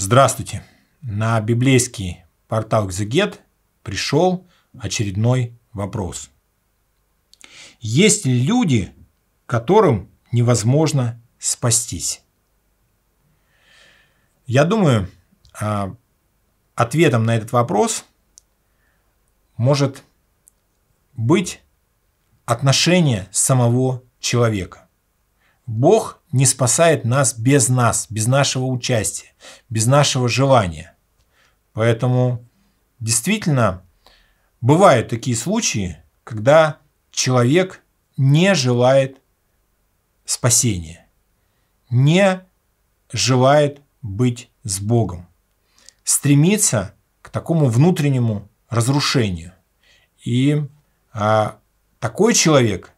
Здравствуйте! На библейский портал Exeget пришел очередной вопрос. Есть ли люди, которым невозможно спастись? Я думаю, а, ответом на этот вопрос может быть отношение самого человека. Бог не спасает нас без нас, без нашего участия, без нашего желания. Поэтому действительно бывают такие случаи, когда человек не желает спасения, не желает быть с Богом, стремится к такому внутреннему разрушению. И а, такой человек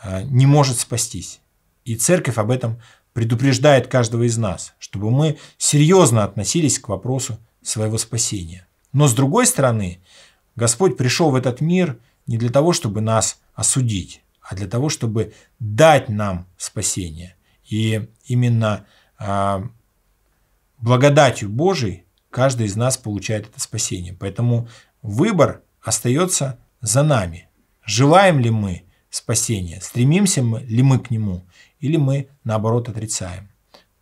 а, не может спастись. И церковь об этом предупреждает каждого из нас, чтобы мы серьезно относились к вопросу своего спасения. Но с другой стороны, Господь пришел в этот мир не для того, чтобы нас осудить, а для того, чтобы дать нам спасение. И именно э, благодатью Божией каждый из нас получает это спасение. Поэтому выбор остается за нами. Желаем ли мы спасения. Стремимся мы, ли мы к нему или мы наоборот отрицаем.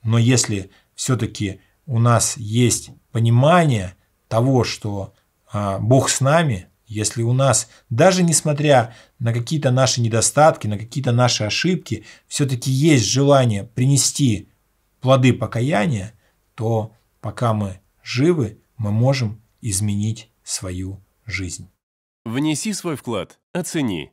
Но если все-таки у нас есть понимание того, что а, Бог с нами, если у нас, даже несмотря на какие-то наши недостатки, на какие-то наши ошибки, все-таки есть желание принести плоды покаяния, то пока мы живы, мы можем изменить свою жизнь. Внеси свой вклад, оцени